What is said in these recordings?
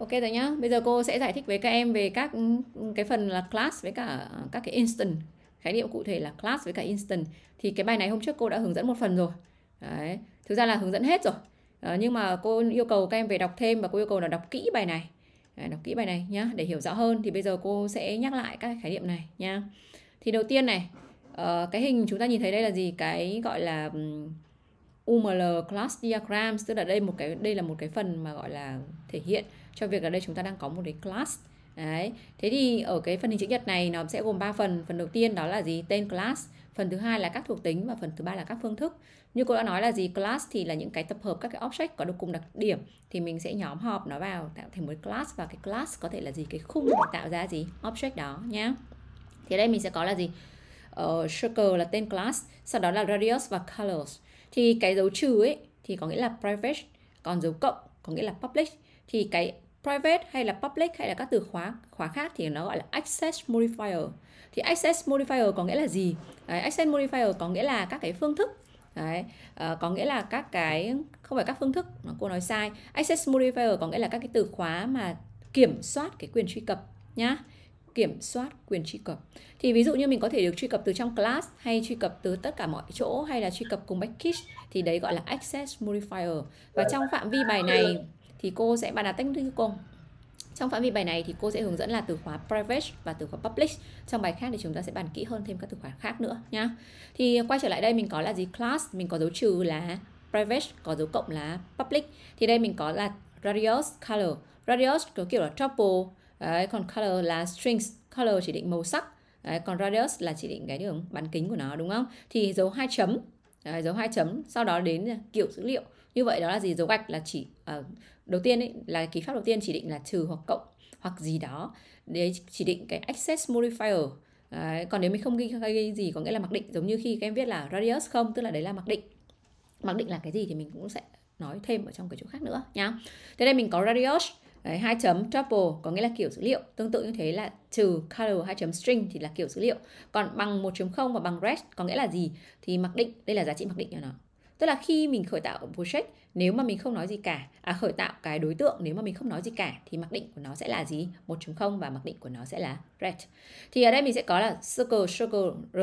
Ok rồi nhá. Bây giờ cô sẽ giải thích với các em về các cái phần là class với cả các cái instant. Khái niệm cụ thể là class với cả instant. Thì cái bài này hôm trước cô đã hướng dẫn một phần rồi. Đấy. Thực ra là hướng dẫn hết rồi. À, nhưng mà cô yêu cầu các em về đọc thêm và cô yêu cầu là đọc kỹ bài này. Đấy, đọc kỹ bài này nhá để hiểu rõ hơn thì bây giờ cô sẽ nhắc lại các khái niệm này nhá. Thì đầu tiên này, uh, cái hình chúng ta nhìn thấy đây là gì? Cái gọi là UML class diagrams tức là đây một cái đây là một cái phần mà gọi là thể hiện cho việc ở đây chúng ta đang có một cái class Đấy. Thế thì ở cái phần hình chữ nhật này nó sẽ gồm 3 phần. Phần đầu tiên đó là gì? Tên class. Phần thứ hai là các thuộc tính và phần thứ ba là các phương thức. Như cô đã nói là gì? Class thì là những cái tập hợp các cái object có được cùng đặc điểm thì mình sẽ nhóm họp nó vào tạo thành một class và cái class có thể là gì? Cái khung để tạo ra gì? Object đó nhá. Thì đây mình sẽ có là gì? Ờ, circle là tên class, sau đó là radius và colors. Thì cái dấu trừ ấy thì có nghĩa là private, còn dấu cộng có nghĩa là public. Thì cái private hay là public hay là các từ khóa khóa khác thì nó gọi là access modifier thì access modifier có nghĩa là gì đấy, access modifier có nghĩa là các cái phương thức đấy à, có nghĩa là các cái không phải các phương thức cô nói sai access modifier có nghĩa là các cái từ khóa mà kiểm soát cái quyền truy cập nhá kiểm soát quyền truy cập thì ví dụ như mình có thể được truy cập từ trong class hay truy cập từ tất cả mọi chỗ hay là truy cập cùng package thì đấy gọi là access modifier và trong phạm vi bài này thì cô sẽ bàn đặt technical trong phạm vi bài này thì cô sẽ hướng dẫn là từ khóa private và từ khóa public trong bài khác thì chúng ta sẽ bàn kỹ hơn thêm các từ khóa khác nữa nhá thì quay trở lại đây mình có là gì class mình có dấu trừ là private có dấu cộng là public thì đây mình có là radius color radius có kiểu là tuple Đấy, còn color là strings color chỉ định màu sắc Đấy, còn radius là chỉ định cái đường bán kính của nó đúng không thì dấu hai chấm Đấy, dấu hai chấm sau đó đến kiểu dữ liệu như vậy đó là gì dấu gạch là chỉ uh, đầu tiên ấy, là ký pháp đầu tiên chỉ định là trừ hoặc cộng hoặc gì đó để chỉ định cái access modifier Đấy, còn nếu mình không ghi cái gì có nghĩa là mặc định giống như khi các em viết là radius không tức là đấy là mặc định mặc định là cái gì thì mình cũng sẽ nói thêm ở trong cái chỗ khác nữa nhá thế đây mình có radius Đấy, hai chấm tuple có nghĩa là kiểu dữ liệu tương tự như thế là trừ color hai chấm string thì là kiểu dữ liệu còn bằng 1.0 và bằng rest có nghĩa là gì thì mặc định đây là giá trị mặc định cho nó tức là khi mình khởi tạo project nếu mà mình không nói gì cả à khởi tạo cái đối tượng nếu mà mình không nói gì cả thì mặc định của nó sẽ là gì 1.0 và mặc định của nó sẽ là red thì ở đây mình sẽ có là circle circle r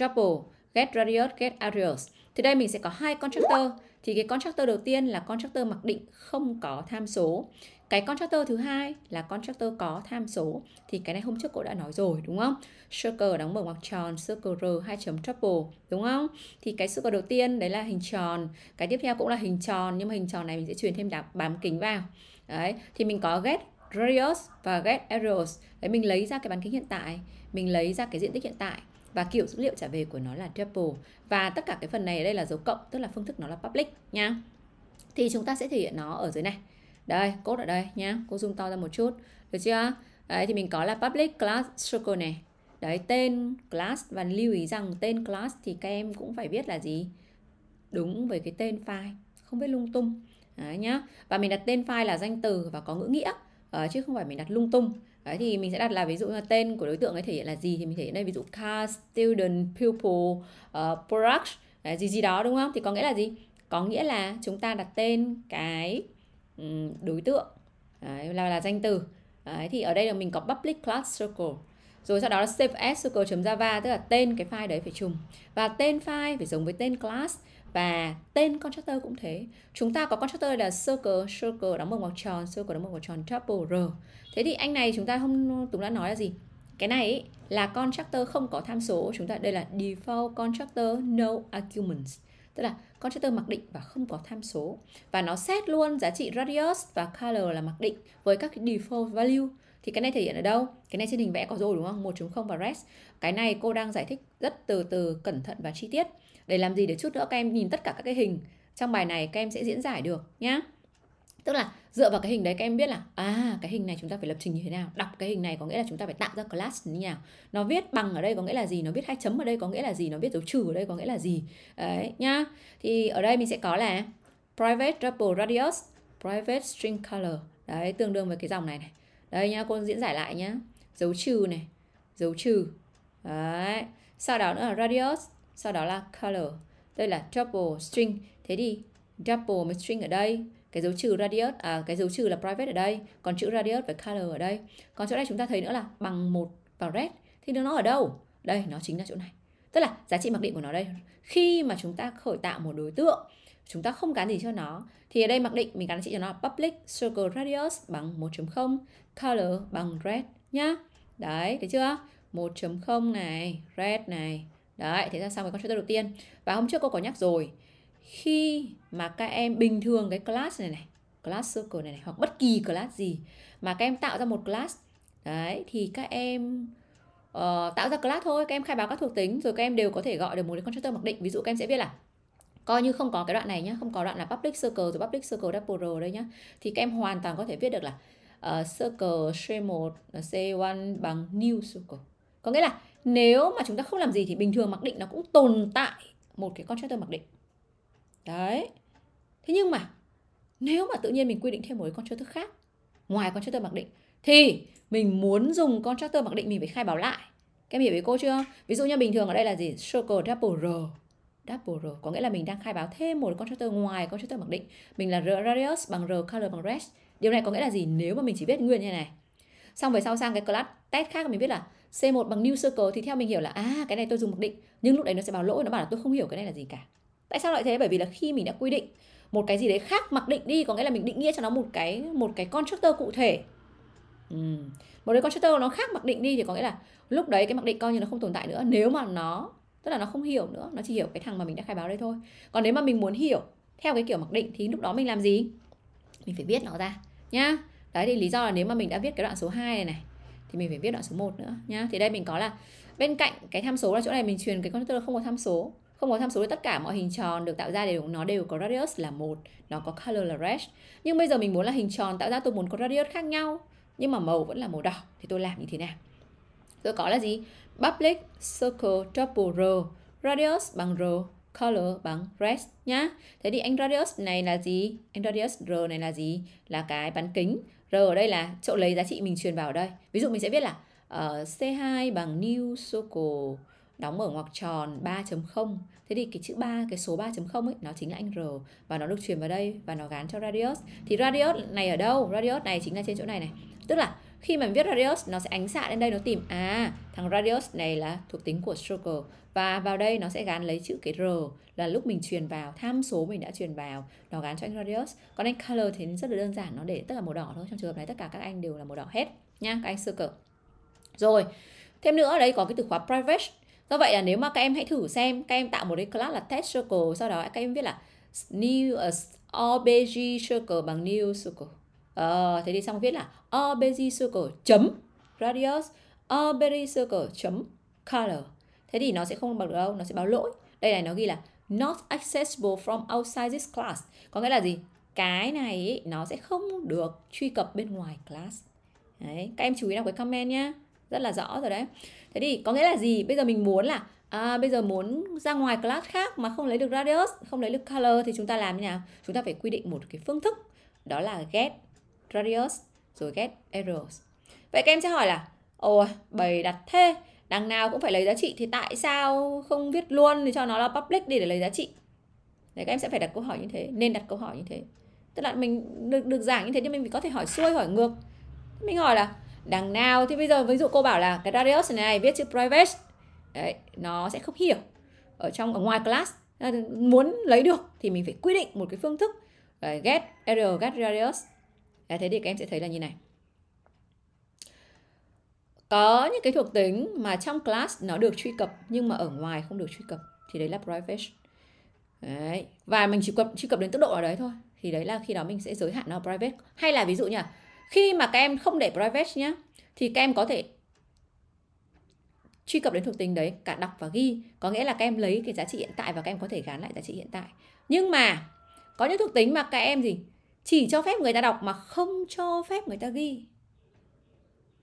tuple get radius get areas thì đây mình sẽ có hai constructor thì cái constructor đầu tiên là constructor mặc định không có tham số cái constructor thứ hai là constructor có tham số thì cái này hôm trước cô đã nói rồi đúng không circle đóng mở ngoặc tròn circle r hai chấm triple đúng không thì cái circle đầu tiên đấy là hình tròn cái tiếp theo cũng là hình tròn nhưng mà hình tròn này mình sẽ truyền thêm đạp bám kính vào đấy thì mình có get radius và get errors đấy mình lấy ra cái bán kính hiện tại mình lấy ra cái diện tích hiện tại và kiểu dữ liệu trả về của nó là triple và tất cả cái phần này ở đây là dấu cộng tức là phương thức nó là public nha thì chúng ta sẽ thể hiện nó ở dưới này đây code ở đây nhá cô zoom to ra một chút được chưa đấy thì mình có là public class circle này đấy tên class và lưu ý rằng tên class thì các em cũng phải biết là gì đúng với cái tên file không biết lung tung đấy nhá và mình đặt tên file là danh từ và có ngữ nghĩa à, chứ không phải mình đặt lung tung đấy thì mình sẽ đặt là ví dụ là tên của đối tượng ấy thể hiện là gì thì mình thể hiện đây ví dụ car student pupil uh, ờ, product đấy, gì gì đó đúng không thì có nghĩa là gì có nghĩa là chúng ta đặt tên cái đối tượng đấy, là là danh từ đấy, thì ở đây là mình có public class circle rồi sau đó là save as circle.java tức là tên cái file đấy phải trùng và tên file phải giống với tên class và tên constructor cũng thế chúng ta có constructor là circle circle đóng một ngoặc tròn circle đóng một ngoặc tròn tuple r thế thì anh này chúng ta không chúng đã nói là gì cái này ý, là constructor không có tham số chúng ta đây là default constructor no arguments tức là constructor mặc định và không có tham số và nó set luôn giá trị radius và color là mặc định với các default value thì cái này thể hiện ở đâu cái này trên hình vẽ có rồi đúng không 1 không và rest cái này cô đang giải thích rất từ từ cẩn thận và chi tiết để làm gì để chút nữa các em nhìn tất cả các cái hình trong bài này các em sẽ diễn giải được nhé tức là dựa vào cái hình đấy các em biết là à cái hình này chúng ta phải lập trình như thế nào đọc cái hình này có nghĩa là chúng ta phải tạo ra class như thế nào nó viết bằng ở đây có nghĩa là gì nó viết hai chấm ở đây có nghĩa là gì nó viết dấu trừ ở đây có nghĩa là gì đấy nhá thì ở đây mình sẽ có là private double radius private string color đấy tương đương với cái dòng này này đây nhá cô diễn giải lại nhá dấu trừ này dấu trừ đấy sau đó nữa là radius sau đó là color đây là double string thế thì double với string ở đây cái dấu trừ radius à cái dấu trừ là private ở đây còn chữ radius và color ở đây còn chỗ này chúng ta thấy nữa là bằng một và red thì nó ở đâu đây nó chính là chỗ này tức là giá trị mặc định của nó đây khi mà chúng ta khởi tạo một đối tượng chúng ta không gắn gì cho nó thì ở đây mặc định mình gắn giá trị cho nó là public circle radius bằng 1.0 color bằng red nhá đấy thấy chưa 1.0 này red này đấy thế ra xong cái constructor đầu tiên và hôm trước cô có nhắc rồi khi mà các em bình thường cái class này này class circle này, này hoặc bất kỳ class gì mà các em tạo ra một class đấy thì các em uh, tạo ra class thôi các em khai báo các thuộc tính rồi các em đều có thể gọi được một cái constructor mặc định ví dụ các em sẽ viết là coi như không có cái đoạn này nhá không có đoạn là public circle rồi public circle double đây nhá thì các em hoàn toàn có thể viết được là uh, circle C1 C1 bằng new circle có nghĩa là nếu mà chúng ta không làm gì thì bình thường mặc định nó cũng tồn tại một cái constructor mặc định đấy thế nhưng mà nếu mà tự nhiên mình quy định thêm một cái constructor khác ngoài con constructor mặc định thì mình muốn dùng con constructor mặc định mình phải khai báo lại các em hiểu với cô chưa ví dụ như bình thường ở đây là gì circle double r double r có nghĩa là mình đang khai báo thêm một con constructor ngoài con constructor mặc định mình là r radius bằng r color bằng res điều này có nghĩa là gì nếu mà mình chỉ biết nguyên như này xong về sau sang cái class test khác mình biết là c1 bằng new circle thì theo mình hiểu là à cái này tôi dùng mặc định nhưng lúc đấy nó sẽ báo lỗi nó bảo là tôi không hiểu cái này là gì cả tại sao lại thế bởi vì là khi mình đã quy định một cái gì đấy khác mặc định đi có nghĩa là mình định nghĩa cho nó một cái một cái constructor cụ thể ừ. một cái constructor nó khác mặc định đi thì có nghĩa là lúc đấy cái mặc định coi như nó không tồn tại nữa nếu mà nó tức là nó không hiểu nữa nó chỉ hiểu cái thằng mà mình đã khai báo đây thôi còn nếu mà mình muốn hiểu theo cái kiểu mặc định thì lúc đó mình làm gì mình phải viết nó ra nhá đấy thì lý do là nếu mà mình đã viết cái đoạn số 2 này này thì mình phải viết đoạn số 1 nữa nhá thì đây mình có là bên cạnh cái tham số là chỗ này mình truyền cái constructor không có tham số không có tham số với tất cả mọi hình tròn được tạo ra đều nó đều có radius là một nó có color là red nhưng bây giờ mình muốn là hình tròn tạo ra tôi muốn có radius khác nhau nhưng mà màu vẫn là màu đỏ thì tôi làm như thế nào tôi có là gì public circle double r radius bằng r color bằng red nhá thế thì anh radius này là gì anh radius r này là gì là cái bán kính r ở đây là chỗ lấy giá trị mình truyền vào đây ví dụ mình sẽ viết là uh, ờ, c2 bằng new circle đóng mở ngoặc tròn 3.0 thế thì cái chữ 3 cái số 3.0 ấy nó chính là anh r và nó được truyền vào đây và nó gán cho radius thì radius này ở đâu radius này chính là trên chỗ này này tức là khi mà mình viết radius nó sẽ ánh xạ lên đây nó tìm à thằng radius này là thuộc tính của circle và vào đây nó sẽ gán lấy chữ cái r là lúc mình truyền vào tham số mình đã truyền vào nó gán cho anh radius còn anh color thì rất là đơn giản nó để tất cả màu đỏ thôi trong trường hợp này tất cả các anh đều là màu đỏ hết nha các anh circle rồi thêm nữa đấy có cái từ khóa private do vậy là nếu mà các em hãy thử xem các em tạo một cái class là test circle sau đó các em viết là new uh, obg circle bằng new circle à, thế thì xong viết là obg circle chấm radius obg circle chấm color thế thì nó sẽ không bằng được đâu nó sẽ báo lỗi đây này nó ghi là not accessible from outside this class có nghĩa là gì cái này ý, nó sẽ không được truy cập bên ngoài class Đấy, các em chú ý đọc cái comment nhé rất là rõ rồi đấy thế thì có nghĩa là gì bây giờ mình muốn là à, bây giờ muốn ra ngoài class khác mà không lấy được radius không lấy được color thì chúng ta làm như nào chúng ta phải quy định một cái phương thức đó là get radius rồi get errors vậy các em sẽ hỏi là ồ bày đặt thế đằng nào cũng phải lấy giá trị thì tại sao không viết luôn thì cho nó là public đi để lấy giá trị đấy các em sẽ phải đặt câu hỏi như thế nên đặt câu hỏi như thế tức là mình được được giảng như thế nhưng mình có thể hỏi xuôi hỏi ngược mình hỏi là đằng nào thì bây giờ ví dụ cô bảo là cái radius này viết chữ private đấy nó sẽ không hiểu ở trong ở ngoài class ờ, muốn lấy được thì mình phải quy định một cái phương thức uh, get error get radius đấy, thế thì các em sẽ thấy là như này có những cái thuộc tính mà trong class nó được truy cập nhưng mà ở ngoài không được truy cập thì đấy là private đấy và mình chỉ cập truy cập đến tốc độ ở đấy thôi thì đấy là khi đó mình sẽ giới hạn nó private hay là ví dụ nhỉ khi mà các em không để private nhé, thì các em có thể truy cập đến thuộc tính đấy cả đọc và ghi có nghĩa là các em lấy cái giá trị hiện tại và các em có thể gán lại giá trị hiện tại nhưng mà có những thuộc tính mà các em gì chỉ cho phép người ta đọc mà không cho phép người ta ghi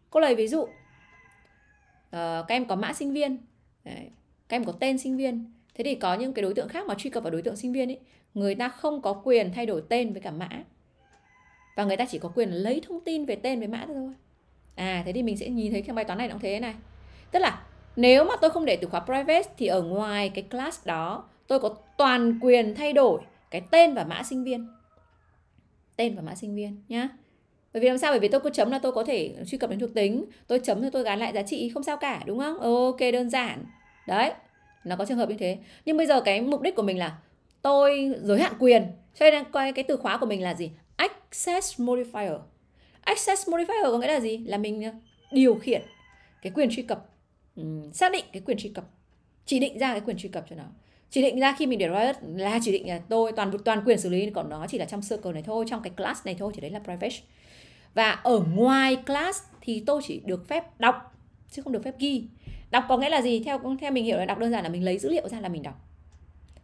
cô lời ví dụ uh, các em có mã sinh viên đấy. các em có tên sinh viên thế thì có những cái đối tượng khác mà truy cập vào đối tượng sinh viên ấy người ta không có quyền thay đổi tên với cả mã và người ta chỉ có quyền lấy thông tin về tên về mã thôi à thế thì mình sẽ nhìn thấy cái bài toán này nó thế này tức là nếu mà tôi không để từ khóa private thì ở ngoài cái class đó tôi có toàn quyền thay đổi cái tên và mã sinh viên tên và mã sinh viên nhá bởi vì làm sao bởi vì tôi có chấm là tôi có thể truy cập đến thuộc tính tôi chấm thì tôi gắn lại giá trị không sao cả đúng không ok đơn giản đấy nó có trường hợp như thế nhưng bây giờ cái mục đích của mình là tôi giới hạn quyền cho nên coi cái từ khóa của mình là gì access modifier access modifier có nghĩa là gì là mình ờ, điều khiển cái quyền truy cập um, xác định cái quyền truy cập chỉ định ra cái quyền truy cập cho nó chỉ định ra khi mình để private là chỉ định là ờ, tôi toàn toàn quyền xử lý còn nó chỉ là trong circle này thôi trong cái class này thôi chỉ đấy là private và ở ngoài class thì tôi chỉ được phép đọc chứ không được phép ghi đọc có nghĩa là gì theo theo mình hiểu là đọc đơn giản là mình lấy dữ liệu ra là mình đọc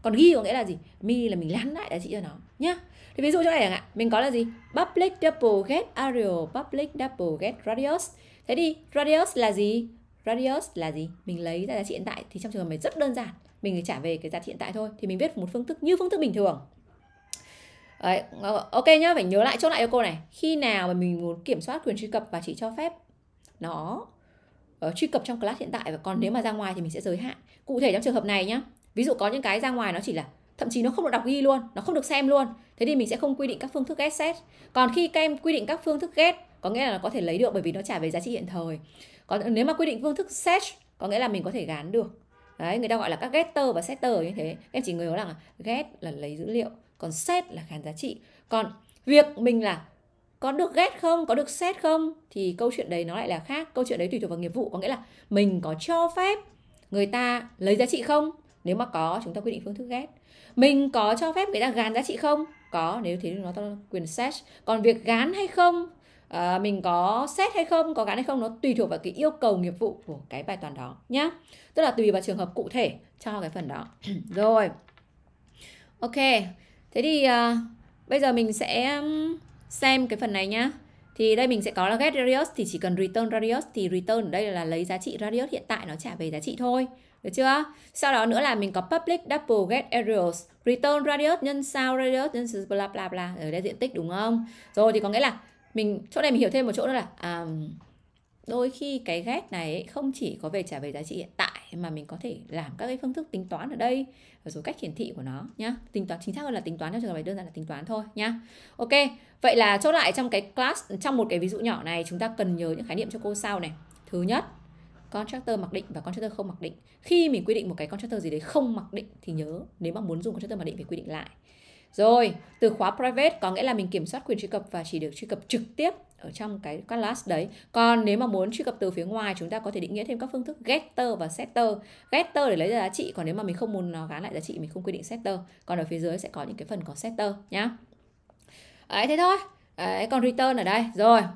còn ghi có nghĩa là gì mi là mình lán lại giá trị cho nó nhá thì ví dụ cho này ạ mình có là gì public double get aerial public double get radius thế đi radius là gì radius là gì mình lấy ra giá trị hiện tại thì trong trường hợp này rất đơn giản mình trả về cái giá trị hiện tại thôi thì mình viết một phương thức như phương thức bình thường Đấy, ok nhá phải nhớ lại chỗ lại cho cô này khi nào mà mình muốn kiểm soát quyền truy cập và chỉ cho phép nó uh, truy cập trong class hiện tại và còn nếu mà ra ngoài thì mình sẽ giới hạn cụ thể trong trường hợp này nhá ví dụ có những cái ra ngoài nó chỉ là thậm chí nó không được đọc ghi luôn nó không được xem luôn thế thì mình sẽ không quy định các phương thức get set còn khi các em quy định các phương thức get có nghĩa là có thể lấy được bởi vì nó trả về giá trị hiện thời còn nếu mà quy định phương thức set có nghĩa là mình có thể gán được đấy người ta gọi là các getter và setter như thế em chỉ người nói là get là lấy dữ liệu còn set là gán giá trị còn việc mình là có được get không có được set không thì câu chuyện đấy nó lại là khác câu chuyện đấy tùy thuộc vào nghiệp vụ có nghĩa là mình có cho phép người ta lấy giá trị không nếu mà có chúng ta quy định phương thức get mình có cho phép người ta gán giá trị không có nếu thế thì nó có quyền set còn việc gán hay không à, mình có xét hay không có gán hay không nó tùy thuộc vào cái yêu cầu nghiệp vụ của cái bài toán đó nhá tức là tùy vào trường hợp cụ thể cho cái phần đó rồi ok thế thì à, bây giờ mình sẽ xem cái phần này nhá thì đây mình sẽ có là get radius thì chỉ cần return radius thì return ở đây là lấy giá trị radius hiện tại nó trả về giá trị thôi được chưa? Sau đó nữa là mình có public double get areals, return radius nhân sao radius nhân bla bla bla ở đây diện tích đúng không? Rồi thì có nghĩa là mình chỗ này mình hiểu thêm một chỗ nữa là um, đôi khi cái get này không chỉ có về trả về giá trị hiện tại mà mình có thể làm các cái phương thức tính toán ở đây và rồi cách hiển thị của nó nhá tính toán chính xác hơn là tính toán trong trường hợp đơn giản là tính toán thôi nhá ok vậy là chốt lại trong cái class trong một cái ví dụ nhỏ này chúng ta cần nhớ những khái niệm cho cô sau này thứ nhất contractor mặc định và contractor không mặc định khi mình quy định một cái contractor gì đấy không mặc định thì nhớ nếu mà muốn dùng contractor mặc định phải quy định lại rồi từ khóa private có nghĩa là mình kiểm soát quyền truy cập và chỉ được truy cập trực tiếp ở trong cái class đấy còn nếu mà muốn truy cập từ phía ngoài chúng ta có thể định nghĩa thêm các phương thức getter và setter getter để lấy ra giá trị còn nếu mà mình không muốn nó gán lại giá trị mình không quy định setter còn ở phía dưới sẽ có những cái phần có setter nhá ấy thế thôi ấy còn return ở đây rồi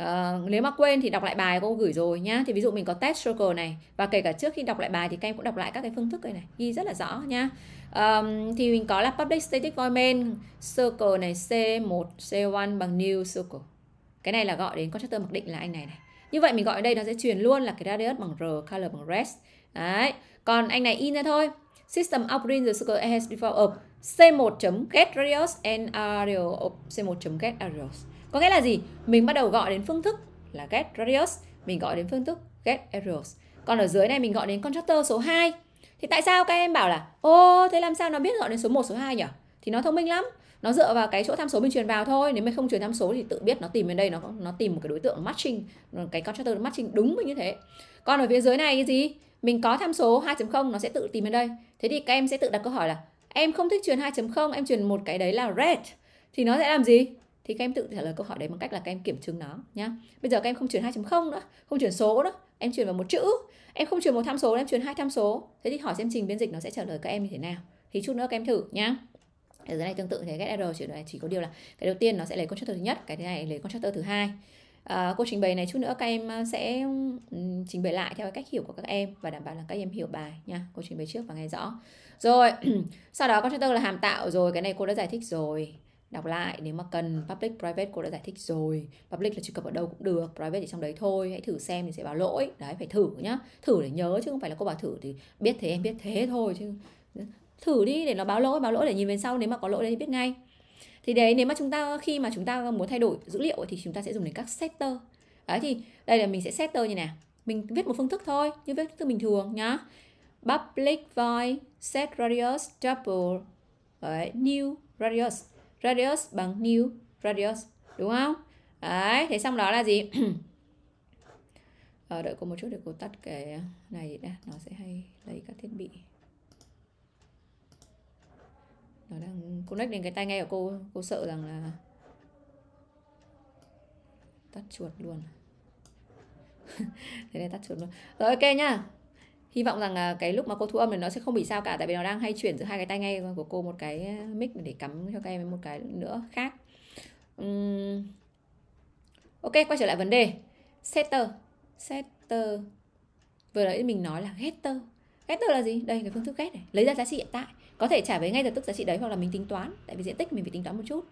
Uh, nếu mà quên thì đọc lại bài cô gửi rồi nhá thì ví dụ mình có test circle này và kể cả trước khi đọc lại bài thì các em cũng đọc lại các cái phương thức này này ghi rất là rõ nhá um, thì mình có là public static void main circle này c1 c1 bằng new circle cái này là gọi đến constructor mặc định là anh này này như vậy mình gọi ở đây nó sẽ truyền luôn là cái radius bằng r color bằng red đấy còn anh này in ra thôi system of the circle has default of c1 get radius and area of c1 get radius có nghĩa là gì mình bắt đầu gọi đến phương thức là get radius mình gọi đến phương thức get errors còn ở dưới này mình gọi đến constructor số 2 thì tại sao các em bảo là ô thế làm sao nó biết gọi đến số 1 số 2 nhỉ thì nó thông minh lắm nó dựa vào cái chỗ tham số mình truyền vào thôi nếu mình không truyền tham số thì tự biết nó tìm đến đây nó nó tìm một cái đối tượng matching cái constructor matching đúng như thế còn ở phía dưới này cái gì mình có tham số 2.0 nó sẽ tự tìm đến đây thế thì các em sẽ tự đặt câu hỏi là em không thích truyền 2.0 em truyền một cái đấy là red thì nó sẽ làm gì thì các em tự trả lời câu hỏi đấy bằng cách là các em kiểm chứng nó nhá bây giờ các em không chuyển 2.0 nữa không chuyển số nữa em chuyển vào một chữ em không chuyển một tham số em chuyển hai tham số thế thì hỏi xem trình biên dịch nó sẽ trả lời các em như thế nào thì chút nữa các em thử nhá ở dưới này tương tự thế get error chỉ, chỉ có điều là cái đầu tiên nó sẽ lấy constructor thứ nhất cái thứ này lấy constructor thứ hai à, cô trình bày này chút nữa các em à, sẽ ừ, trình bày lại theo cách hiểu của các em và đảm bảo là các em hiểu bài nha cô trình bày trước và nghe rõ rồi sau đó constructor là hàm tạo rồi cái này cô đã giải thích rồi đọc lại nếu mà cần public private cô đã giải thích rồi public là truy cập ở đâu cũng được private thì trong đấy thôi hãy thử xem thì sẽ báo lỗi đấy phải thử nhá thử để nhớ chứ không phải là cô bảo thử thì biết thế em biết thế thôi chứ thử đi để nó báo lỗi báo lỗi để nhìn về sau nếu mà có lỗi đấy thì biết ngay thì đấy nếu mà chúng ta khi mà chúng ta muốn thay đổi dữ liệu thì chúng ta sẽ dùng đến các setter đấy thì đây là mình sẽ setter như này mình viết một phương thức thôi như viết phương thức bình thường nhá public void set radius double đấy, new radius radius bằng new radius đúng không đấy thế xong đó là gì ờ, đợi cô một chút để cô tắt cái này đã nó sẽ hay lấy các thiết bị nó đang cô nách đến cái tay ngay của cô cô sợ rằng là tắt chuột luôn thế này tắt chuột luôn rồi ok nhá hy vọng rằng à, cái lúc mà cô thu âm thì nó sẽ không bị sao cả tại vì nó đang hay chuyển giữa hai cái tai nghe của cô một cái à, mic để cắm cho các em một cái nữa khác uhm. ok quay trở lại vấn đề setter setter vừa nãy mình nói là getter getter là gì đây cái phương thức get này lấy ra giá trị hiện tại có thể trả về ngay lập tức giá trị đấy hoặc là mình tính toán tại vì diện tích mình phải tính toán một chút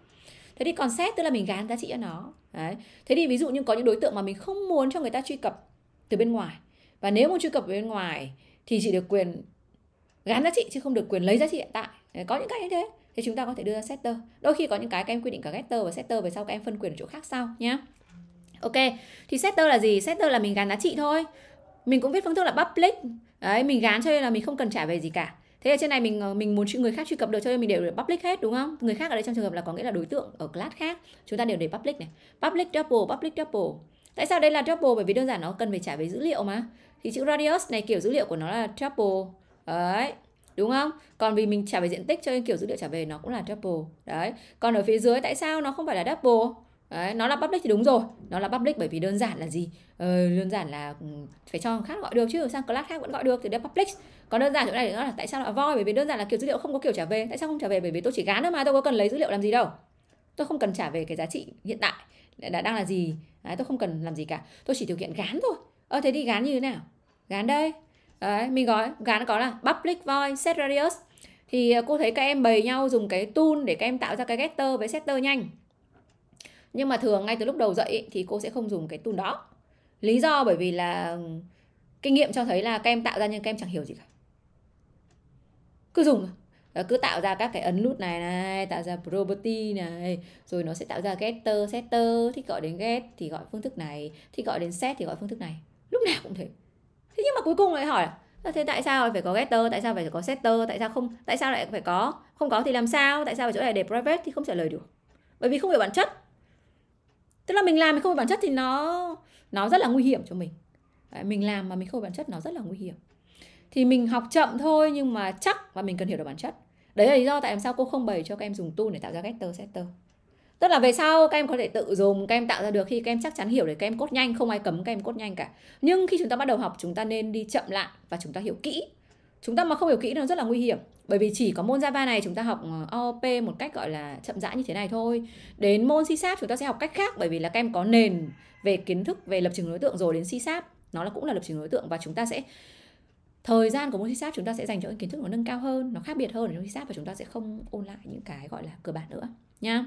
thế thì còn set tức là mình gán giá trị cho nó đấy. thế thì ví dụ như có những đối tượng mà mình không muốn cho người ta truy cập từ bên ngoài và nếu muốn truy cập bên ngoài thì chỉ được quyền gắn giá trị chứ không được quyền lấy giá trị hiện tại có những cách như thế thì chúng ta có thể đưa ra setter đôi khi có những cái các em quy định cả getter và setter về sau các em phân quyền ở chỗ khác sau nhé ok thì setter là gì setter là mình gắn giá trị thôi mình cũng viết phương thức là public đấy mình gắn cho nên là mình không cần trả về gì cả thế là trên này mình ờ, mình muốn người khác truy cập được cho nên mình đều để public hết đúng không người khác ở đây trong trường hợp là có nghĩa là đối tượng ở class khác chúng ta đều để public này public double public double Tại sao đây là tuple? Bởi vì đơn giản nó cần phải trả về dữ liệu mà. Thì chữ radius này kiểu dữ liệu của nó là tuple. Đấy, đúng không? Còn vì mình trả về diện tích cho nên kiểu dữ liệu trả về nó cũng là tuple. Đấy. Còn ở phía dưới tại sao nó không phải là double Đấy, nó là public thì đúng rồi, nó là public bởi vì đơn giản là gì? Ờ, đơn giản là ừ, phải cho khác gọi được chứ sang class khác vẫn gọi được thì đây public. Còn đơn giản chỗ này là tại sao là void bởi vì đơn giản là kiểu dữ liệu không có kiểu trả về, tại sao không trả về bởi vì tôi chỉ gán thôi mà tôi có cần lấy dữ liệu làm gì đâu. Tôi không cần trả về cái giá trị hiện tại đã đang là gì đấy, tôi không cần làm gì cả tôi chỉ thực hiện gán thôi ơ thế đi gán như thế nào gán đây đấy, mình gói gán có là public void set radius thì ờ, cô thấy các em bày nhau dùng cái tool để các em tạo ra cái getter với setter nhanh nhưng mà thường ngay từ lúc đầu dạy thì cô sẽ không dùng cái tool đó lý do bởi vì là ừ, kinh nghiệm cho thấy là các em tạo ra nhưng các em chẳng hiểu gì cả cứ dùng Ờ, cứ tạo ra các cái ấn nút này này tạo ra property này rồi nó sẽ tạo ra getter setter thích gọi đến get thì gọi phương thức này thích gọi đến set thì gọi phương thức này lúc nào cũng thế thế nhưng mà cuối cùng lại hỏi là thế tại sao phải có getter tại sao phải có setter tại sao không tại sao lại phải có không có thì làm sao tại sao ở chỗ này để private thì không trả lời được bởi vì không hiểu bản chất tức là mình làm mà không hiểu bản chất thì nó nó rất là nguy hiểm cho mình mình làm mà mình không hiểu bản chất nó rất là nguy hiểm thì mình học chậm thôi nhưng mà chắc và mình cần hiểu được bản chất đấy là lý do tại làm sao cô không bày cho các em dùng tool để tạo ra getter setter tức là về sau các em có thể tự dùng các em tạo ra được khi các em chắc chắn hiểu để các em cốt nhanh không ai cấm các em cốt nhanh cả nhưng khi chúng ta bắt đầu học chúng ta nên đi chậm lại và chúng ta hiểu kỹ chúng ta mà không hiểu kỹ nó rất là nguy hiểm bởi vì chỉ có môn Java này chúng ta học ờ, OOP một cách gọi là chậm rãi như thế này thôi đến môn C-Sharp chúng ta sẽ học cách khác bởi vì là các em có nền về kiến thức về lập trình đối tượng rồi đến C-Sharp nó là cũng là lập trình đối tượng và chúng ta sẽ thời gian của môn thi sáp chúng ta sẽ dành cho những kiến thức nó nâng cao hơn nó khác biệt hơn ở môn thi sáp và chúng ta sẽ không ôn lại những cái gọi là cơ bản nữa nha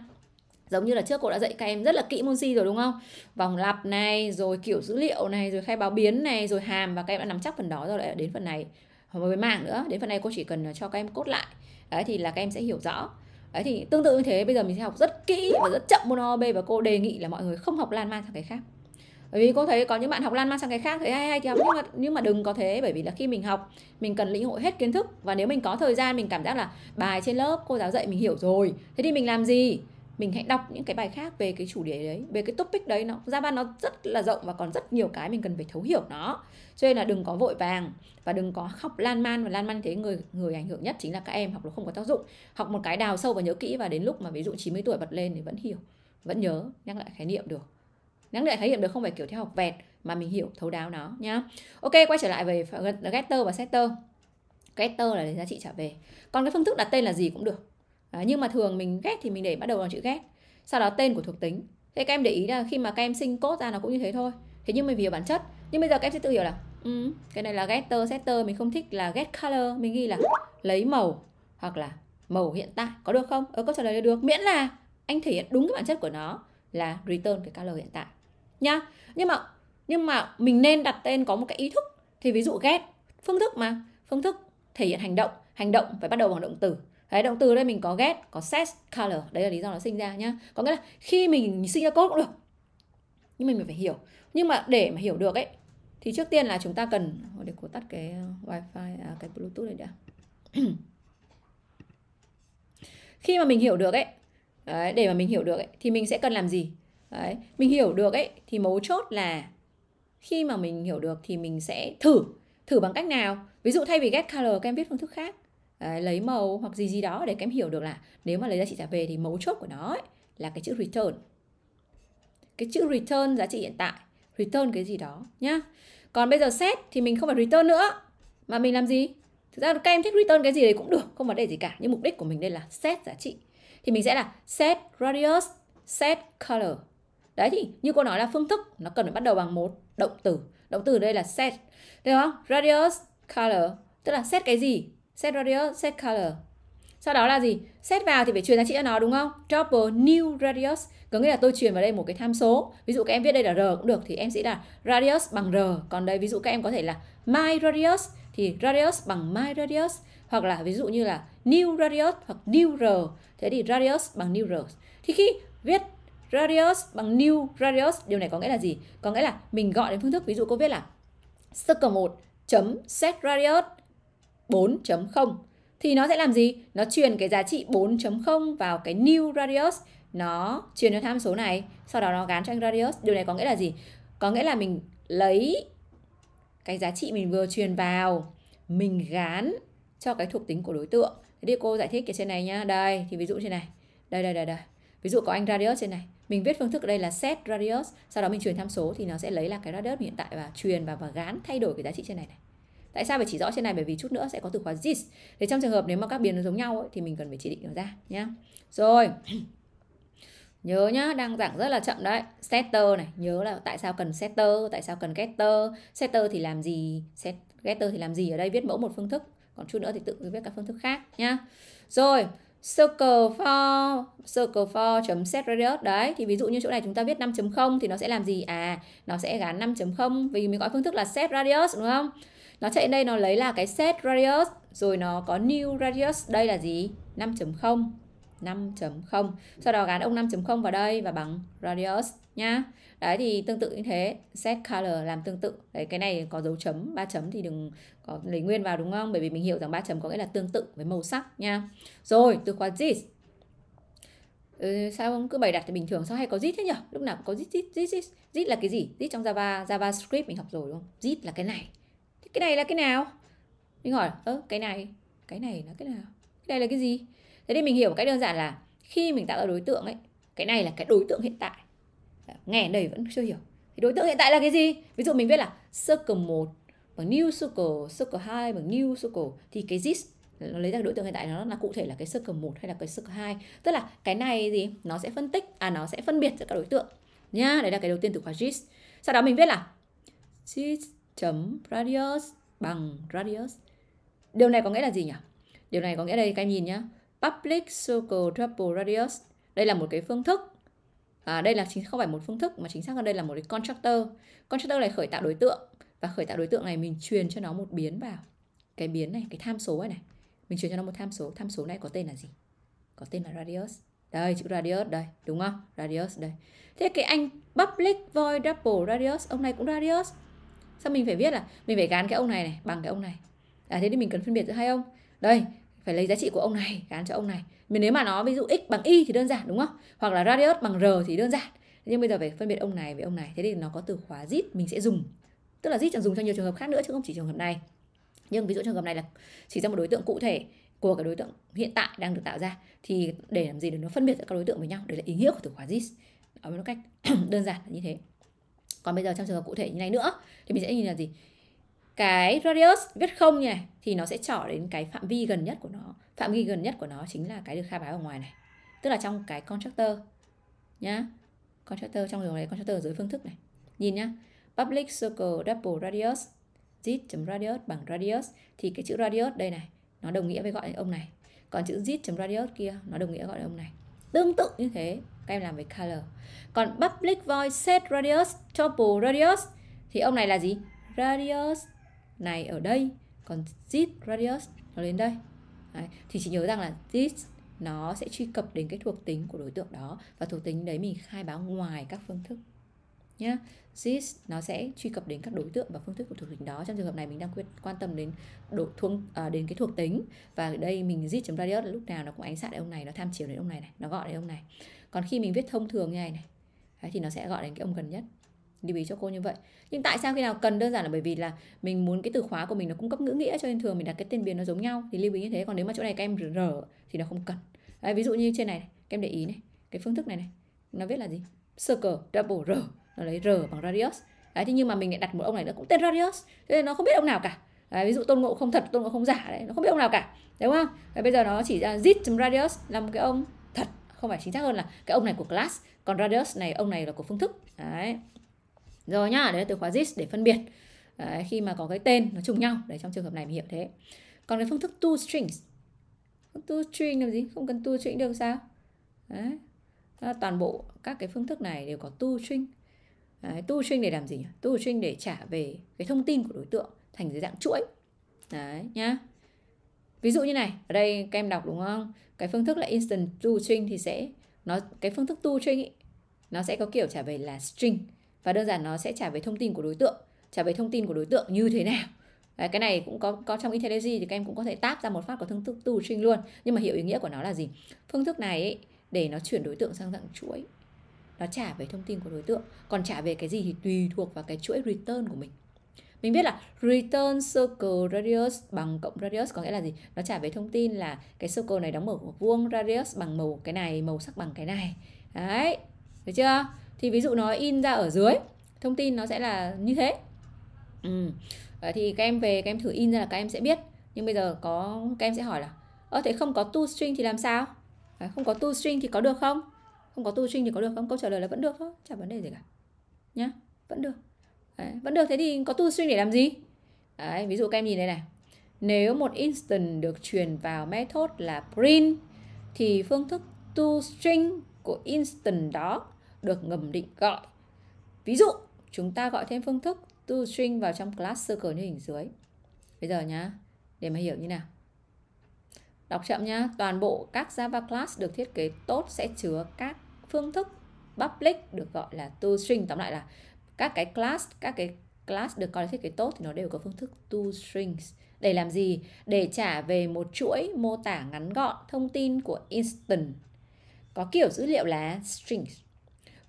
giống như là trước cô đã dạy các em rất là kỹ môn si rồi đúng không vòng lặp này rồi kiểu dữ liệu này rồi khai báo biến này rồi hàm và các em đã nắm chắc phần đó rồi lại đến phần này hoặc với mạng nữa đến phần này cô chỉ cần cho các em cốt lại đấy thì là các em sẽ hiểu rõ đấy thì tương tự như thế bây giờ mình sẽ học rất kỹ và rất chậm môn OB và cô đề nghị là mọi người không học lan man sang cái khác bởi vì cô thấy có những bạn học lan man sang cái khác thấy hay hay thì học nhưng mà nhưng mà đừng có thế bởi vì là khi mình học mình cần lĩnh hội hết kiến thức và nếu mình có thời gian mình cảm giác là bài trên lớp cô giáo dạy mình hiểu rồi thế thì mình làm gì mình hãy đọc những cái bài khác về cái chủ đề đấy về cái topic đấy nó ra ban nó rất là rộng và còn rất nhiều cái mình cần phải thấu hiểu nó cho nên là đừng có vội vàng và đừng có học lan man và lan man thế người người ảnh hưởng nhất chính là các em học nó không có tác dụng học một cái đào sâu và nhớ kỹ và đến lúc mà ví dụ 90 tuổi bật lên thì vẫn hiểu vẫn nhớ nhắc lại khái niệm được năng lượng khái niệm được không phải kiểu theo học vẹt mà mình hiểu thấu đáo nó nhá ok quay trở lại về getter và setter getter là để giá trị trả về còn cái phương thức đặt tên là gì cũng được à, nhưng mà thường mình ghét thì mình để bắt đầu bằng chữ ghét sau đó tên của thuộc tính thế các em để ý là khi mà các em sinh cốt ra nó cũng như thế thôi thế nhưng mà vì bản chất nhưng bây giờ các em sẽ tự hiểu là ừ, cái này là getter setter mình không thích là get color mình ghi là lấy màu hoặc là màu hiện tại có được không ở ờ, câu trả lời là được miễn là anh thể hiện đúng cái bản chất của nó là return cái color hiện tại nhá nhưng mà nhưng mà mình nên đặt tên có một cái ý thức thì ví dụ ghét phương thức mà phương thức thể hiện hành động hành động phải bắt đầu bằng động từ Đấy, động từ đây mình có ghét có set, color. Đấy là lý do nó sinh ra nhá. Có nghĩa là khi mình sinh ra code cũng được. Nhưng mình phải hiểu. Nhưng mà để mà hiểu được ấy thì trước tiên là chúng ta cần để cô tắt cái uh, wifi à, cái bluetooth này đã. khi mà mình hiểu được ấy, đấy, để mà mình hiểu được ấy thì mình sẽ cần làm gì? đấy mình hiểu được ấy thì mấu chốt là khi mà mình hiểu được thì mình sẽ thử thử bằng cách nào ví dụ thay vì get color các em viết phương thức khác đấy, lấy màu hoặc gì gì đó để các em hiểu được là nếu mà lấy giá trị trả về thì mấu chốt của nó ấy, là cái chữ return cái chữ return giá trị hiện tại return cái gì đó nhá còn bây giờ set thì mình không phải return nữa mà mình làm gì thực ra các em thích return cái gì đấy cũng được không vấn đề gì cả nhưng mục đích của mình đây là set giá trị thì mình sẽ là set radius set color đấy thì như cô nói là phương thức nó cần phải bắt đầu bằng một động từ động từ đây là set được không radius color tức là set cái gì set radius set color sau đó là gì set vào thì phải truyền giá trị cho nó đúng không double new radius có nghĩa là tôi truyền vào đây một cái tham số ví dụ các em viết đây là r cũng được thì em sẽ là radius bằng r còn đây ví dụ các em có thể là my radius thì radius bằng my radius hoặc là ví dụ như là new radius hoặc new r thế thì radius bằng new r thì khi viết radius bằng new radius điều này có nghĩa là gì có nghĩa là mình gọi đến phương thức ví dụ cô viết là circle 1 chấm set radius 4.0 thì nó sẽ làm gì nó truyền cái giá trị 4.0 vào cái new radius nó truyền cho tham số này sau đó nó gán cho anh radius điều này có nghĩa là gì có nghĩa là mình lấy cái giá trị mình vừa truyền vào mình gán cho cái thuộc tính của đối tượng thế thì cô giải thích cái trên này nhá đây thì ví dụ trên này đây đây đây đây ví dụ có anh radius trên này mình viết phương thức ở đây là set radius sau đó mình truyền tham số thì nó sẽ lấy là cái radius hiện tại và truyền và và gán thay đổi cái giá trị trên này này tại sao phải chỉ rõ trên này bởi vì chút nữa sẽ có từ khóa this thế trong trường hợp nếu mà các biến nó giống nhau ấy, thì mình cần phải chỉ định nó ra nhá rồi nhớ nhá đang giảng rất là chậm đấy setter này nhớ là tại sao cần setter tại sao cần getter setter thì làm gì Set, getter thì làm gì ở đây viết mẫu một phương thức còn chút nữa thì tự viết các phương thức khác nhá rồi circle for circle for chấm set radius đấy thì ví dụ như chỗ này chúng ta viết 5.0 thì nó sẽ làm gì à nó sẽ gắn 5.0 vì mình gọi phương thức là set radius đúng không nó chạy đây nó lấy là cái set radius rồi nó có new radius đây là gì 5.0 5.0 sau đó gắn ông 5.0 vào đây và bằng radius nhá đấy thì tương tự như thế set color làm tương tự đấy cái này có dấu chấm ba chấm thì đừng có lấy nguyên vào đúng không bởi vì mình hiểu rằng ba chấm có nghĩa là tương tự với màu sắc nha rồi từ khóa this Ừ, sao không cứ bày đặt thì bình thường sao hay có zit thế nhỉ lúc nào cũng có zit zit zit zit zit là cái gì zit trong java javascript mình học rồi đúng không zit là cái này thế cái này là cái nào mình hỏi ơ cái này cái này là cái nào cái này là cái gì thế thì mình hiểu một cách đơn giản là khi mình tạo ra đối tượng ấy cái này là cái đối tượng hiện tại nghe đầy vẫn chưa hiểu thì đối tượng hiện tại là cái gì ví dụ mình viết là circle 1 bằng new circle circle 2 bằng new circle thì cái this nó lấy ra đối tượng hiện tại nó là cụ thể là cái circle 1 hay là cái circle 2 tức là cái này gì nó sẽ phân tích à nó sẽ phân biệt giữa các đối tượng nhá đấy là cái đầu tiên từ khóa this. sau đó mình viết là this. chấm radius bằng radius điều này có nghĩa là gì nhỉ điều này có nghĩa đây các em nhìn nhá public circle triple radius đây là một cái phương thức à, đây là chính không phải một phương thức mà chính xác hơn đây là một cái constructor constructor này khởi tạo đối tượng và khởi tạo đối tượng này mình truyền cho nó một biến vào cái biến này cái tham số này này mình truyền cho nó một tham số tham số này có tên là gì có tên là radius đây chữ radius đây đúng không radius đây thế cái anh public void double radius ông này cũng radius sao mình phải viết là mình phải gán cái ông này này bằng cái ông này à thế thì mình cần phân biệt giữa hai ông đây phải lấy giá trị của ông này gán cho ông này mình nếu mà nó ví dụ x bằng y thì đơn giản đúng không hoặc là radius bằng r thì đơn giản nhưng bây giờ phải phân biệt ông này với ông này thế thì nó có từ khóa zip mình sẽ dùng tức là zip chẳng dùng cho nhiều trường hợp khác nữa chứ không chỉ trường hợp này nhưng ví dụ trường hợp này là chỉ ra một đối tượng cụ thể của cái đối tượng hiện tại đang được tạo ra thì để làm gì để nó phân biệt giữa các đối tượng với nhau đấy là ý nghĩa của từ khóa this ở một cách đơn giản là như thế còn bây giờ trong trường hợp cụ thể như này nữa thì mình sẽ nhìn là gì cái radius viết không nhỉ thì nó sẽ trỏ đến cái phạm vi gần nhất của nó phạm vi gần nhất của nó chính là cái được khai báo ở ngoài này tức là trong cái constructor nhá constructor trong đường này constructor dưới phương thức này nhìn nhá public circle double radius zit radius bằng radius thì cái chữ radius đây này nó đồng nghĩa với gọi ông này còn chữ zit radius kia nó đồng nghĩa gọi ông này tương tự như thế các em làm về color còn public void set radius double radius thì ông này là gì radius này ở đây còn zip radius nó đến đây đấy. thì chỉ nhớ rằng là this nó sẽ truy cập đến cái thuộc tính của đối tượng đó và thuộc tính đấy mình khai báo ngoài các phương thức nhá this nó sẽ truy cập đến các đối tượng và phương thức của thuộc tính đó trong trường hợp này mình đang quan tâm đến độ thuông à, đến cái thuộc tính và ở đây mình this radius lúc nào nó cũng ánh xạ đến ông này nó tham chiếu đến ông này này nó gọi đến ông này còn khi mình viết thông thường như này này thì nó sẽ gọi đến cái ông gần nhất lưu ý cho cô như vậy nhưng tại sao khi nào cần đơn giản là bởi vì là mình muốn cái từ khóa của mình nó cung cấp ngữ nghĩa cho nên thường mình đặt cái tên biến nó giống nhau thì lưu ý như thế còn nếu mà chỗ này các em r thì nó không cần Đấy, ví dụ như trên này, này các em để ý này cái phương thức này này nó viết là gì circle double r nó lấy r bằng radius đấy thế nhưng mà mình lại đặt một ông này nữa cũng tên radius thế nên nó không biết ông nào cả đấy, ví dụ tôn ngộ không thật tôn ngộ không giả đấy nó không biết ông nào cả đúng không đấy, bây giờ nó chỉ ra zit radius là một cái ông thật không phải chính xác hơn là cái ông này của class còn radius này ông này là của phương thức đấy rồi nhá đấy là từ khóa this để phân biệt đấy, khi mà có cái tên nó trùng nhau đấy trong trường hợp này mình hiểu thế còn cái phương thức to strings to string làm gì không cần to string được sao đấy đó toàn bộ các cái phương thức này đều có to string đấy, to string để làm gì nhỉ to string để trả về cái thông tin của đối tượng thành dưới dạng chuỗi đấy nhá ví dụ như này ở đây các em đọc đúng không cái phương thức là instant to string thì sẽ nó cái phương thức to string ý, nó sẽ có kiểu trả về là string và đơn giản nó sẽ trả về thông tin của đối tượng trả về thông tin của đối tượng như thế nào Đấy, cái này cũng có có trong IntelliJ thì các em cũng có thể táp ra một phát của phương thức tu string luôn nhưng mà hiểu ý nghĩa của nó là gì phương thức này ấy, để nó chuyển đối tượng sang dạng chuỗi nó trả về thông tin của đối tượng còn trả về cái gì thì tùy thuộc vào cái chuỗi return của mình mình biết là return circle radius bằng cộng radius có nghĩa là gì nó trả về thông tin là cái circle này đóng mở vuông radius bằng màu cái này màu sắc bằng cái này đấy được chưa thì ví dụ nó in ra ở dưới thông tin nó sẽ là như thế ừ. À, thì các em về các em thử in ra là các em sẽ biết nhưng bây giờ có các em sẽ hỏi là ơ thế không có to string thì làm sao à, không có to string thì có được không không có to string thì có được không câu trả lời là vẫn được thôi chả vấn đề gì cả nhá vẫn được Đấy, vẫn được thế thì có to string để làm gì Đấy, ví dụ các em nhìn đây này nếu một instant được truyền vào method là print thì phương thức to string của instant đó được ngầm định gọi. Ví dụ, chúng ta gọi thêm phương thức toString vào trong class circle như hình dưới. Bây giờ nhá, để mà hiểu như nào. Đọc chậm nhá, toàn bộ các Java class được thiết kế tốt sẽ chứa các phương thức public được gọi là toString. Tóm lại là các cái class, các cái class được coi là thiết kế tốt thì nó đều có phương thức toStrings. Để làm gì? Để trả về một chuỗi mô tả ngắn gọn thông tin của instance có kiểu dữ liệu là strings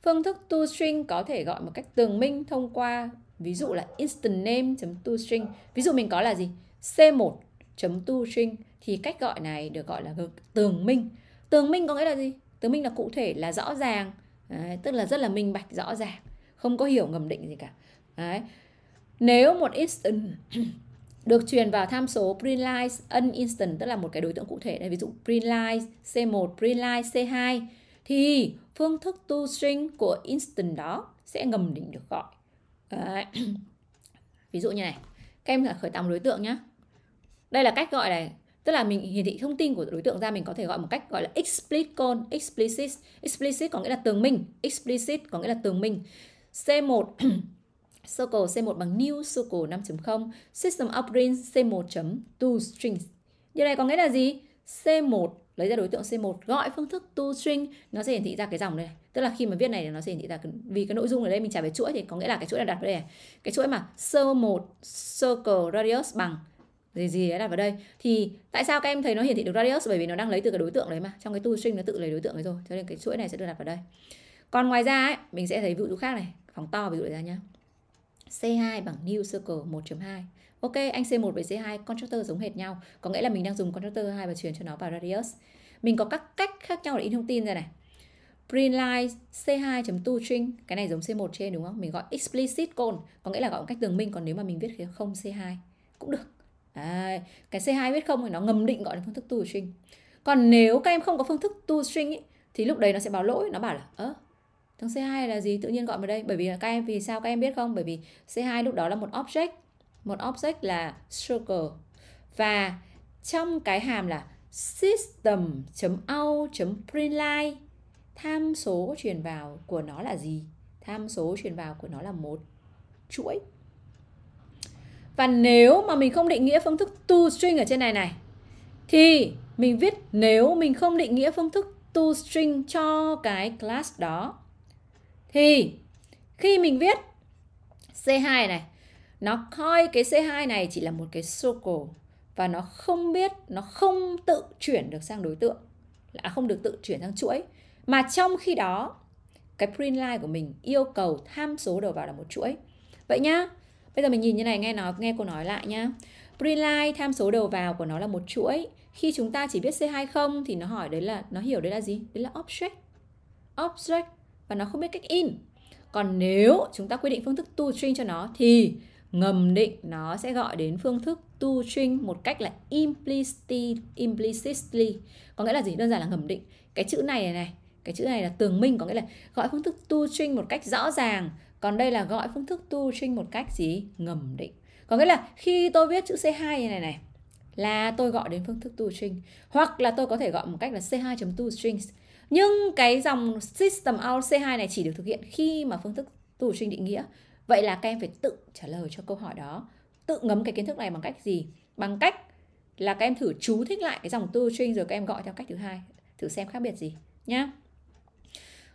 Phương thức toString có thể gọi một cách tường minh thông qua ví dụ là instant name.toString. Ví dụ mình có là gì? C1.toString thì cách gọi này được gọi là tường minh. Tường minh có nghĩa là gì? Tường minh là cụ thể, là rõ ràng, Đấy, tức là rất là minh bạch, rõ ràng, không có hiểu ngầm định gì cả. Đấy. Nếu một instant được truyền vào tham số printline uninstant tức là một cái đối tượng cụ thể đây ví dụ printline C1, printline C2 thì phương thức tu string của instant đó sẽ ngầm định được gọi Đấy. ví dụ như này các em là khởi tạo một đối tượng nhé đây là cách gọi này tức là mình hiển thị thông tin của đối tượng ra mình có thể gọi một cách gọi là explicit con explicit explicit có nghĩa là tường minh explicit có nghĩa là tường minh C1 circle C1 bằng new circle 5.0 system of green C1.2 string điều này có nghĩa là gì C1 lấy ra đối tượng C1 gọi phương thức toString nó sẽ hiển thị ra cái dòng này tức là khi mà viết này thì nó sẽ hiển thị ra vì cái nội dung ở đây mình trả về chuỗi thì có nghĩa là cái chuỗi là đặt vào đây này. cái chuỗi mà C1 circle radius bằng gì gì đấy đặt vào đây thì tại sao các em thấy nó hiển thị được radius bởi vì nó đang lấy từ cái đối tượng đấy mà trong cái toString nó tự lấy đối tượng đấy rồi cho nên cái chuỗi này sẽ được đặt vào đây còn ngoài ra ấy, mình sẽ thấy ví dụ khác này phòng to ví dụ này ra nhá C2 bằng new circle 1.2 Ok, anh C1 với C2 constructor giống hệt nhau, có nghĩa là mình đang dùng constructor 2 và truyền cho nó vào radius. Mình có các cách khác nhau để in thông tin ra này. Print line C2.toString, cái này giống C1 trên đúng không? Mình gọi explicit call, có nghĩa là gọi cách tường minh, còn nếu mà mình viết không C2 cũng được. Đấy, cái C2 viết không thì nó ngầm định gọi là phương thức toString. Còn nếu các em không có phương thức toString thì lúc đấy nó sẽ báo lỗi, nó bảo là ơ thằng C2 là gì tự nhiên gọi vào đây bởi vì các em vì sao các em biết không bởi vì C2 lúc đó là một object một object là circle và trong cái hàm là system.out.println tham số truyền vào của nó là gì? Tham số truyền vào của nó là một chuỗi. Và nếu mà mình không định nghĩa phương thức toString ở trên này này thì mình viết nếu mình không định nghĩa phương thức toString cho cái class đó thì khi mình viết C2 này nó coi cái C2 này chỉ là một cái circle và nó không biết nó không tự chuyển được sang đối tượng là không được tự chuyển sang chuỗi mà trong khi đó cái print line của mình yêu cầu tham số đầu vào là một chuỗi vậy nhá bây giờ mình nhìn như này nghe nó nghe cô nói lại nhá print line tham số đầu vào của nó là một chuỗi khi chúng ta chỉ biết C2 không thì nó hỏi đấy là nó hiểu đấy là gì đấy là object object và nó không biết cách in còn nếu chúng ta quy định phương thức toString cho nó thì ngầm định nó sẽ gọi đến phương thức tu trinh một cách là implicitly, implicitly. Có nghĩa là gì? Đơn giản là ngầm định. Cái chữ này này, này cái chữ này là tường minh có nghĩa là gọi phương thức tu trinh một cách rõ ràng còn đây là gọi phương thức tu trinh một cách gì ngầm định có nghĩa là khi tôi viết chữ c2 này này, này là tôi gọi đến phương thức tu string hoặc là tôi có thể gọi một cách là c2 tu strings nhưng cái dòng system out c2 này chỉ được thực hiện khi mà phương thức tu string định nghĩa vậy là các em phải tự trả lời cho câu hỏi đó tự ngấm cái kiến thức này bằng cách gì bằng cách là các em thử chú thích lại cái dòng tư string rồi các em gọi theo cách thứ hai thử xem khác biệt gì nhá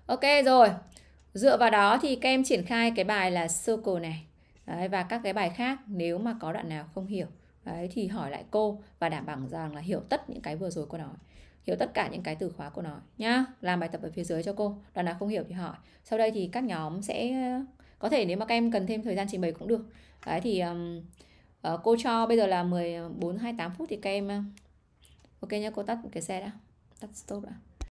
ok rồi dựa vào đó thì các em triển khai cái bài là circle này Đấy, và các cái bài khác nếu mà có đoạn nào không hiểu Đấy, thì hỏi lại cô và đảm bảo rằng là hiểu tất những cái vừa rồi cô nói hiểu tất cả những cái từ khóa cô nói nhá làm bài tập ở phía dưới cho cô đoạn nào không hiểu thì hỏi sau đây thì các nhóm sẽ có thể nếu mà các em cần thêm thời gian trình bày cũng được đấy thì um, uh, cô cho bây giờ là 14 28 ờ, phút thì các em ok nhá cô tắt cái xe đã tắt stop đã